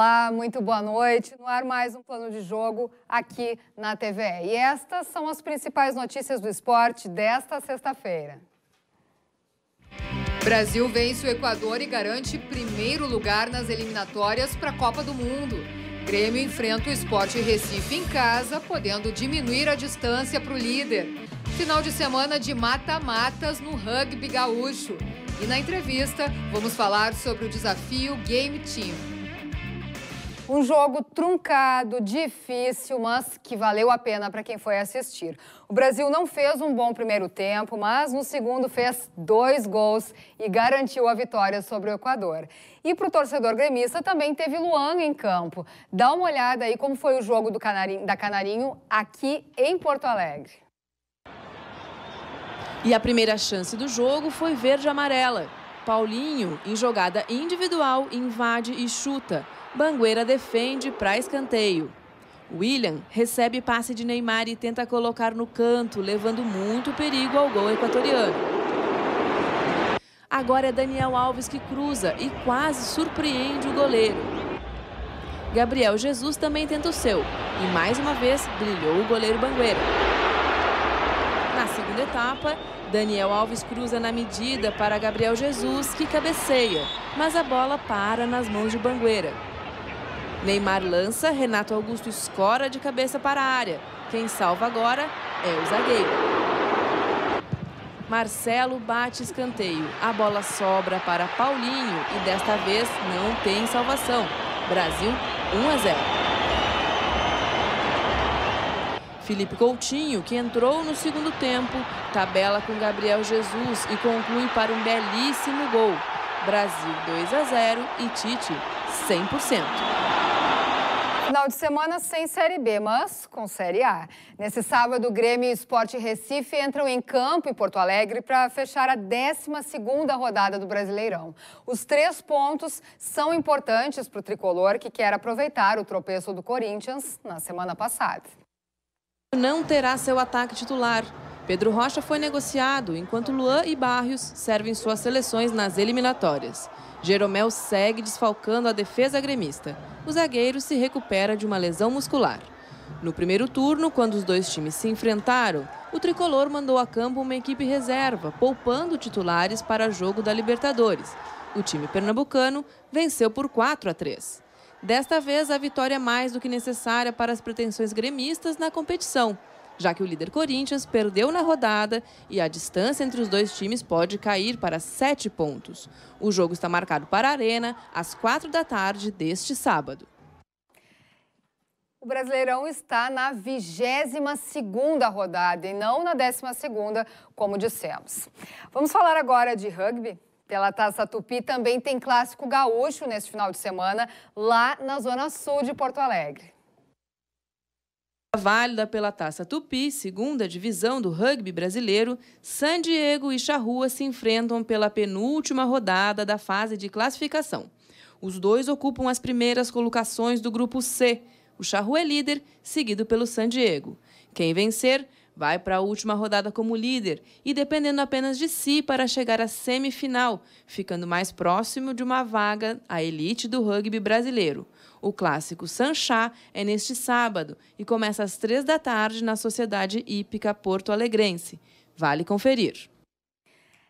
Olá, muito boa noite. No ar mais um plano de jogo aqui na TV. E estas são as principais notícias do esporte desta sexta-feira. Brasil vence o Equador e garante primeiro lugar nas eliminatórias para a Copa do Mundo. Grêmio enfrenta o Esporte Recife em casa, podendo diminuir a distância para o líder. Final de semana de mata-matas no rugby gaúcho. E na entrevista, vamos falar sobre o desafio Game Team. Um jogo truncado, difícil, mas que valeu a pena para quem foi assistir. O Brasil não fez um bom primeiro tempo, mas no segundo fez dois gols e garantiu a vitória sobre o Equador. E para o torcedor gremista também teve Luan em campo. Dá uma olhada aí como foi o jogo Canarinho, da Canarinho aqui em Porto Alegre. E a primeira chance do jogo foi verde-amarela. Paulinho, em jogada individual, invade e chuta. Bangueira defende para escanteio. William recebe passe de Neymar e tenta colocar no canto, levando muito perigo ao gol equatoriano. Agora é Daniel Alves que cruza e quase surpreende o goleiro. Gabriel Jesus também tenta o seu e mais uma vez brilhou o goleiro Bangueira. Na segunda etapa, Daniel Alves cruza na medida para Gabriel Jesus, que cabeceia, mas a bola para nas mãos de Bangueira. Neymar lança, Renato Augusto escora de cabeça para a área. Quem salva agora é o zagueiro. Marcelo bate escanteio. A bola sobra para Paulinho e desta vez não tem salvação. Brasil 1 a 0. Felipe Coutinho, que entrou no segundo tempo, tabela com Gabriel Jesus e conclui para um belíssimo gol. Brasil 2 a 0 e Tite 100%. Final de semana sem Série B, mas com Série A. Nesse sábado, o Grêmio e Esporte Recife entram em campo em Porto Alegre para fechar a 12ª rodada do Brasileirão. Os três pontos são importantes para o Tricolor, que quer aproveitar o tropeço do Corinthians na semana passada. Não terá seu ataque titular. Pedro Rocha foi negociado, enquanto Luan e Barrios servem suas seleções nas eliminatórias. Jeromel segue desfalcando a defesa gremista. O zagueiro se recupera de uma lesão muscular. No primeiro turno, quando os dois times se enfrentaram, o tricolor mandou a campo uma equipe reserva, poupando titulares para jogo da Libertadores. O time pernambucano venceu por 4 a 3. Desta vez, a vitória é mais do que necessária para as pretensões gremistas na competição já que o líder Corinthians perdeu na rodada e a distância entre os dois times pode cair para sete pontos. O jogo está marcado para a Arena às quatro da tarde deste sábado. O Brasileirão está na 22ª rodada e não na 12ª, como dissemos. Vamos falar agora de rugby? Pela Taça Tupi também tem clássico gaúcho neste final de semana, lá na Zona Sul de Porto Alegre válida pela Taça Tupi, segunda divisão do rugby brasileiro, San Diego e Charrua se enfrentam pela penúltima rodada da fase de classificação. Os dois ocupam as primeiras colocações do grupo C. O Charrua é líder, seguido pelo San Diego. Quem vencer vai para a última rodada como líder e dependendo apenas de si para chegar à semifinal, ficando mais próximo de uma vaga à elite do rugby brasileiro. O clássico Sanchá é neste sábado e começa às três da tarde na Sociedade Hípica Porto Alegrense. Vale conferir.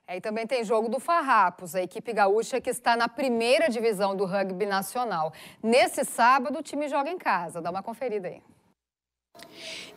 É, e também tem jogo do Farrapos, a equipe gaúcha que está na primeira divisão do rugby nacional. Nesse sábado, o time joga em casa. Dá uma conferida aí.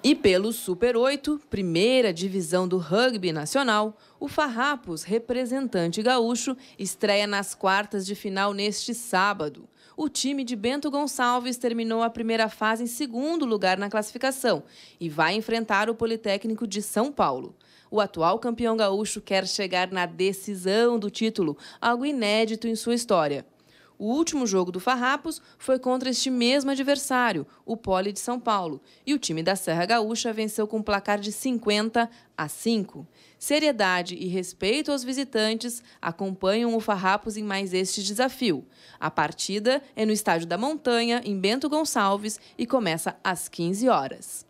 E pelo Super 8, primeira divisão do rugby nacional, o Farrapos, representante gaúcho, estreia nas quartas de final neste sábado. O time de Bento Gonçalves terminou a primeira fase em segundo lugar na classificação e vai enfrentar o Politécnico de São Paulo. O atual campeão gaúcho quer chegar na decisão do título, algo inédito em sua história. O último jogo do Farrapos foi contra este mesmo adversário, o Poli de São Paulo, e o time da Serra Gaúcha venceu com um placar de 50 a 5. Seriedade e respeito aos visitantes acompanham o Farrapos em mais este desafio. A partida é no Estádio da Montanha, em Bento Gonçalves, e começa às 15 horas.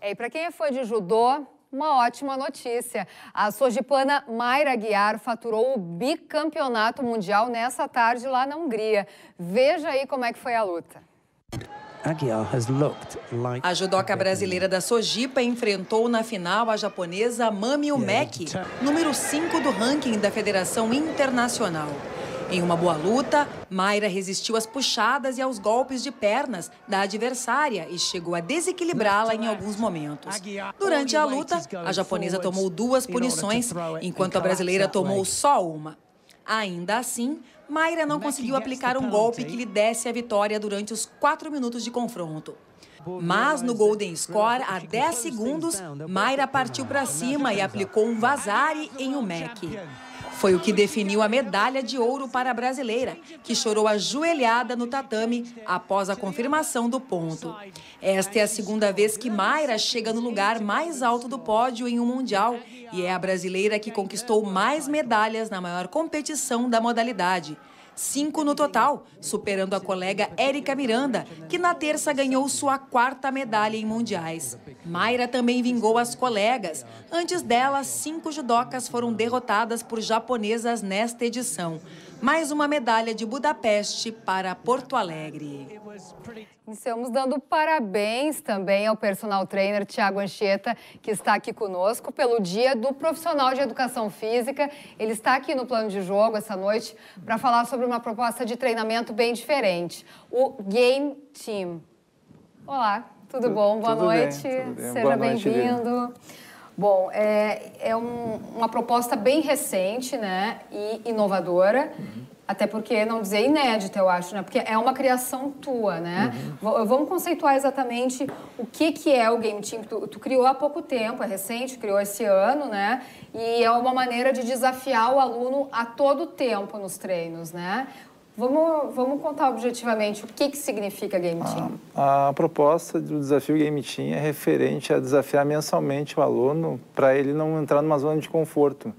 É, e para quem é foi de judô, uma ótima notícia. A sojipana Mayra Guiar faturou o bicampeonato mundial nessa tarde lá na Hungria. Veja aí como é que foi a luta. A judoca brasileira da Sojipa enfrentou na final a japonesa Mami Umeki, número 5 do ranking da Federação Internacional. Em uma boa luta, Mayra resistiu às puxadas e aos golpes de pernas da adversária e chegou a desequilibrá-la em alguns momentos. Durante a luta, a japonesa tomou duas punições, enquanto a brasileira tomou só uma. Ainda assim, Mayra não conseguiu aplicar um golpe que lhe desse a vitória durante os quatro minutos de confronto. Mas no Golden Score, a 10 segundos, Mayra partiu para cima e aplicou um vazare em um Mac. Foi o que definiu a medalha de ouro para a brasileira, que chorou ajoelhada no tatame após a confirmação do ponto. Esta é a segunda vez que Mayra chega no lugar mais alto do pódio em um Mundial e é a brasileira que conquistou mais medalhas na maior competição da modalidade cinco no total, superando a colega Érica Miranda, que na terça ganhou sua quarta medalha em mundiais. Mayra também vingou as colegas. Antes dela, cinco judocas foram derrotadas por japonesas nesta edição. Mais uma medalha de Budapeste para Porto Alegre. Estamos dando parabéns também ao personal trainer Tiago Anchieta, que está aqui conosco pelo Dia do Profissional de Educação Física. Ele está aqui no plano de jogo essa noite para falar sobre uma proposta de treinamento bem diferente, o Game Team. Olá, tudo bom? Boa tudo noite. Bem, bem. Seja bem-vindo. Bom, é, é um, uma proposta bem recente, né? E inovadora. Uhum. Até porque, não dizer inédita, eu acho, né? Porque é uma criação tua, né? Uhum. Vamos conceituar exatamente o que, que é o Game Team. Tu, tu, criou há pouco tempo, é recente, criou esse ano, né? E é uma maneira de desafiar o aluno a todo tempo nos treinos, né? Vamos, vamos contar objetivamente o que, que significa Game ah, Team. A, a proposta do desafio Game Team é referente a desafiar mensalmente o aluno para ele não entrar numa zona de conforto.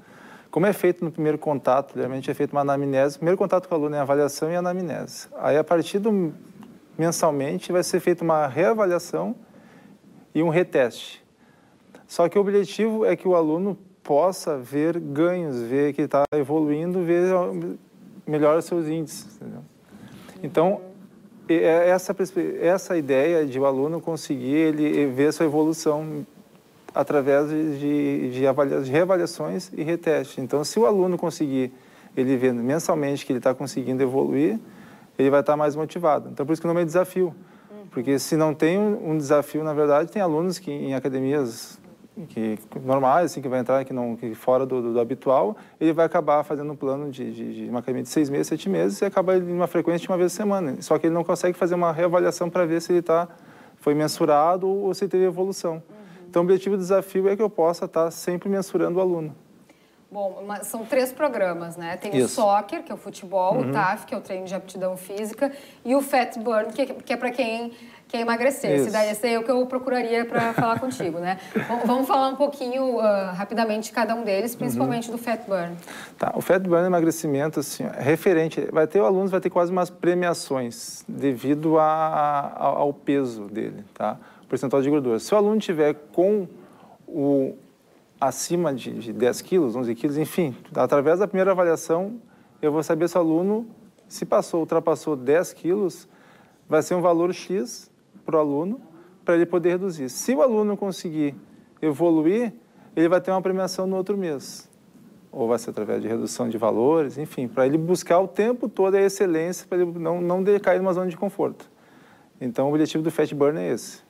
Como é feito no primeiro contato, geralmente é feito uma anamnese. O primeiro contato com o aluno é a avaliação e a anamnese. Aí, a partir do mensalmente, vai ser feita uma reavaliação e um reteste. Só que o objetivo é que o aluno possa ver ganhos, ver que está evoluindo, ver melhora seus índices. Entendeu? Então, é, essa, essa ideia de o aluno conseguir ele ver sua evolução através de, de, de reavaliações e reteste. Então, se o aluno conseguir ele ver mensalmente que ele está conseguindo evoluir, ele vai estar tá mais motivado. Então, por isso que o nome é desafio. Uhum. Porque se não tem um desafio, na verdade, tem alunos que em academias que normais, assim, que vai entrar, que não que fora do, do, do habitual, ele vai acabar fazendo um plano de, de, de, uma academia de seis meses, sete meses e acaba em uma frequência de uma vez por semana. Só que ele não consegue fazer uma reavaliação para ver se ele tá, foi mensurado ou se teve evolução. Uhum. Então, o objetivo do desafio é que eu possa estar tá sempre mensurando o aluno. Bom, são três programas, né? Tem Isso. o soccer, que é o futebol, uhum. o TAF, que é o treino de aptidão física, e o Fat Burn, que, é, que é para quem que emagrecer. Isso. daí esse é o que eu procuraria para falar contigo, né? Vamos falar um pouquinho uh, rapidamente de cada um deles, principalmente uhum. do fat burn. Tá, o fat burn é emagrecimento, assim, é referente. Vai ter alunos, vai ter quase umas premiações devido a, a, ao peso dele, tá? Percentual de gordura. Se o aluno tiver com o acima de, de 10 quilos, 11 quilos, enfim, através da primeira avaliação, eu vou saber se o aluno se passou, ultrapassou 10 quilos, vai ser um valor X para o aluno para ele poder reduzir. Se o aluno conseguir evoluir, ele vai ter uma premiação no outro mês. Ou vai ser através de redução de valores, enfim, para ele buscar o tempo todo a excelência, para ele não, não decair numa zona de conforto. Então, o objetivo do Fat Burn é esse.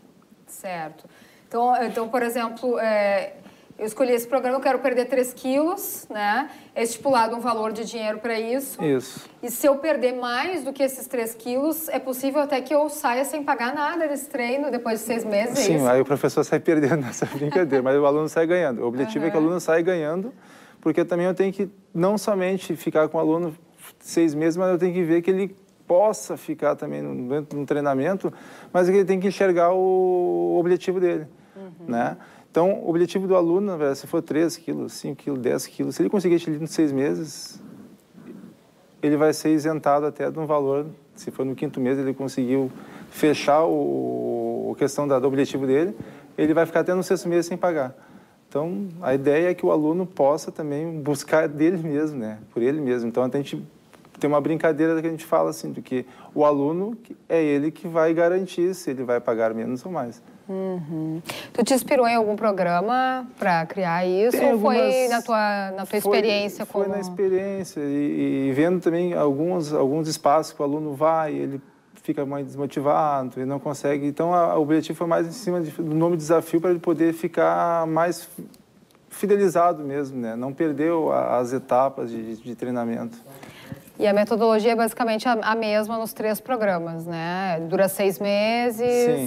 Certo. Então, então por exemplo, é, eu escolhi esse programa, eu quero perder 3 quilos, né? É estipulado um valor de dinheiro para isso. Isso. E se eu perder mais do que esses 3 quilos, é possível até que eu saia sem pagar nada desse treino depois de seis meses? É Sim, é aí o professor sai perdendo essa brincadeira, mas o aluno sai ganhando. O objetivo uhum. é que o aluno saia ganhando, porque também eu tenho que não somente ficar com o aluno seis meses, mas eu tenho que ver que ele possa ficar também no, no treinamento, mas que ele tem que enxergar o objetivo dele, uhum. né? Então, o objetivo do aluno, se for 3 quilos, 5 quilos, 10 quilos, se ele conseguir etilino em seis meses, ele vai ser isentado até de um valor, se for no quinto mês ele conseguiu fechar o, a questão da, do objetivo dele, ele vai ficar até no sexto mês sem pagar. Então, a ideia é que o aluno possa também buscar dele mesmo, né? Por ele mesmo. Então, a gente tem uma brincadeira que a gente fala assim, de que o aluno é ele que vai garantir se ele vai pagar menos ou mais. Uhum. Tu te inspirou em algum programa para criar isso? Tem ou algumas... foi na tua, na tua foi, experiência? Foi como... na experiência e, e, vendo também alguns, alguns espaços que o aluno vai, ele fica mais desmotivado, ele não consegue. Então, a, o objetivo foi mais em cima de, do nome desafio para ele poder ficar mais fidelizado mesmo, né? Não perdeu as etapas de, de treinamento. E a metodologia é basicamente a, mesma nos três programas, né? Dura seis meses.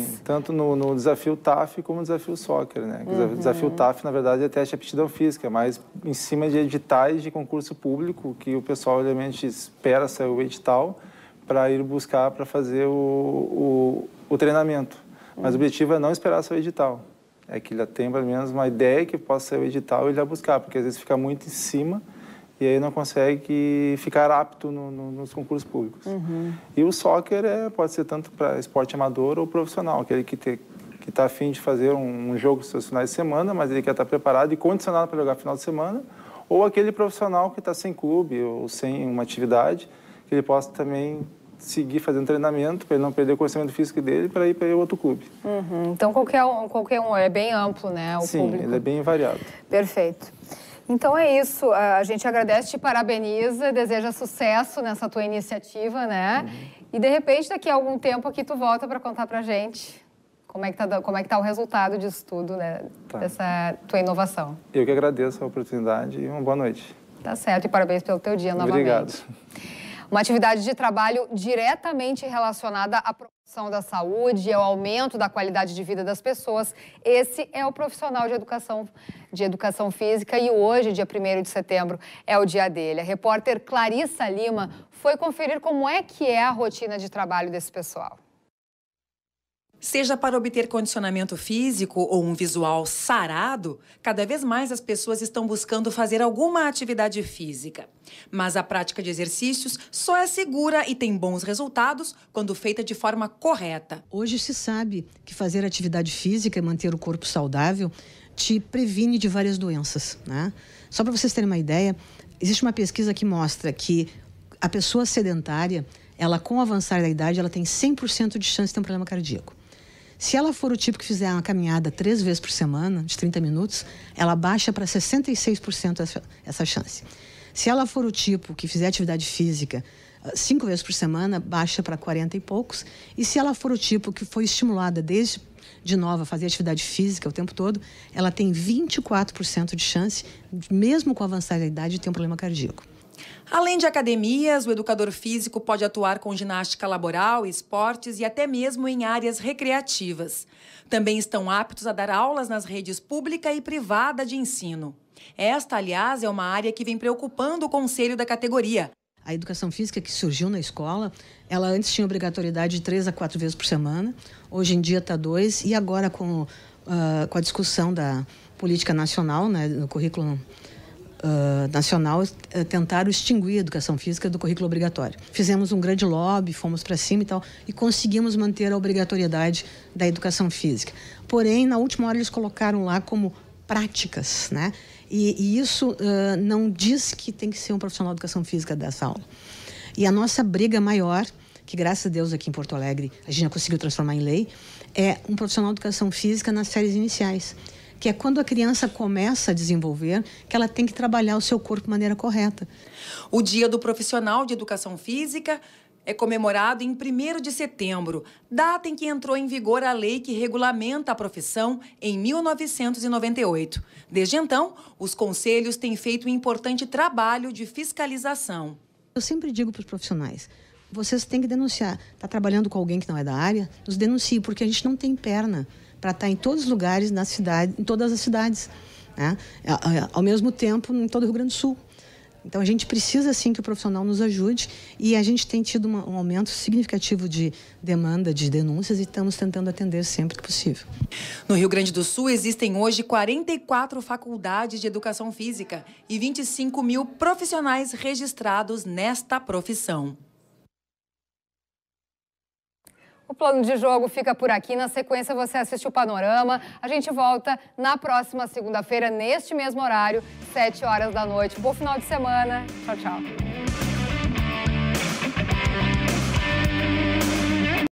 Sim, tanto no, no desafio TAF como no desafio soccer, né? O uhum. desafio TAF, na verdade, é teste de aptidão física, é mas em cima de editais de concurso público, que o pessoal realmente espera sair o edital para ir buscar para fazer o, o, o treinamento. Mas uhum. o objetivo é não esperar sair o edital. É que ele tenha pelo menos uma ideia que possa ser o edital e ele vai buscar, porque às vezes fica muito em cima e aí não consegue ficar apto no, no, nos concursos públicos. Uhum. E o soccer é, pode ser tanto para esporte amador ou profissional, aquele que que está afim de fazer um, um jogo seus finais de semana, mas ele quer estar tá preparado e condicionado para jogar final de semana, ou aquele profissional que está sem clube ou sem uma atividade, que ele possa também seguir fazendo treinamento para ele não perder o conhecimento físico dele para ir para outro clube. Uhum. Então qualquer um, qualquer um é bem amplo, né? O Sim, público. ele é bem variado. Perfeito. Então é isso. A gente agradece, te parabeniza, deseja sucesso nessa tua iniciativa, né? Uhum. E de repente, daqui a algum tempo aqui, tu volta para contar pra gente como é, que tá, como é que tá o resultado disso tudo, né? Tá. Dessa tua inovação. Eu que agradeço a oportunidade e uma boa noite. Tá certo, e parabéns pelo teu dia novamente. Obrigado. Uma atividade de trabalho diretamente relacionada à promoção da saúde e ao aumento da qualidade de vida das pessoas. Esse é o profissional de educação, de educação física e hoje, dia 1 de setembro, é o dia dele. A repórter Clarissa Lima foi conferir como é que é a rotina de trabalho desse pessoal. Seja para obter condicionamento físico ou um visual sarado, cada vez mais as pessoas estão buscando fazer alguma atividade física. Mas a prática de exercícios só é segura e tem bons resultados quando feita de forma correta. Hoje se sabe que fazer atividade física e manter o corpo saudável te previne de várias doenças. Né? Só para vocês terem uma ideia, existe uma pesquisa que mostra que a pessoa sedentária, ela com o avançar da idade, ela tem 100% de chance de ter um problema cardíaco. Se ela for o tipo que fizer uma caminhada três vezes por semana, de 30 minutos, ela baixa para 66% essa, essa chance. Se ela for o tipo que fizer atividade física ah, cinco vezes por semana, baixa para 40 e poucos. E se ela for o tipo que foi estimulada desde de nova a fazer atividade física o tempo todo, ela tem 24% de chance, mesmo com avançar a idade, de ter um problema cardíaco. Além de academias, o educador físico pode atuar com ginástica laboral, esportes e até mesmo em áreas recreativas. Também estão aptos a dar aulas nas redes pública e privada de ensino. Esta, aliás, é uma área que vem preocupando o conselho da categoria. A educação física que surgiu na escola, ela antes tinha obrigatoriedade de três a quatro vezes por semana, hoje em dia está dois, e agora com, uh, com a discussão da política nacional, né, no currículo nacional uh, eh, tentaram extinguir a educação física do currículo obrigatório. Fizemos um grande lobby, fomos para cima e tal, e conseguimos manter a obrigatoriedade da educação física. Porém, na última hora eles colocaram lá como práticas, né? E, e isso uh, não diz que tem que ser um profissional de educação física dessa aula. E a nossa briga maior, que graças a Deus aqui em Porto Alegre a gente já conseguiu transformar em lei, é um profissional de educação física nas séries iniciais que é quando a criança começa a desenvolver, que ela tem que trabalhar o seu corpo de maneira correta. O Dia do Profissional de Educação Física é comemorado em 1 de setembro, data em que entrou em vigor a lei que regulamenta a profissão em 1998. Desde então, os conselhos têm feito um importante trabalho de fiscalização. Eu sempre digo para os profissionais: vocês têm que denunciar. Está trabalhando com alguém que não é da área? Nos denuncie, porque a gente não tem perna para estar tá em todos os lugares na cidade, em todas as cidades, né? É, é, ao mesmo tempo em todo o Rio Grande do Sul. Então a gente precisa sim que o profissional nos ajude e a gente tem tido uma, um aumento significativo de demanda de denúncias e estamos tentando atender sempre que possível. No Rio Grande do Sul existem hoje 44 faculdades de educação física e 25 mil profissionais registrados nesta profissão. O plano de jogo fica por aqui. Na sequência, você assiste o Panorama. A gente volta na próxima segunda-feira, neste mesmo horário, 7 horas da noite. Bom final de semana. Tchau, tchau.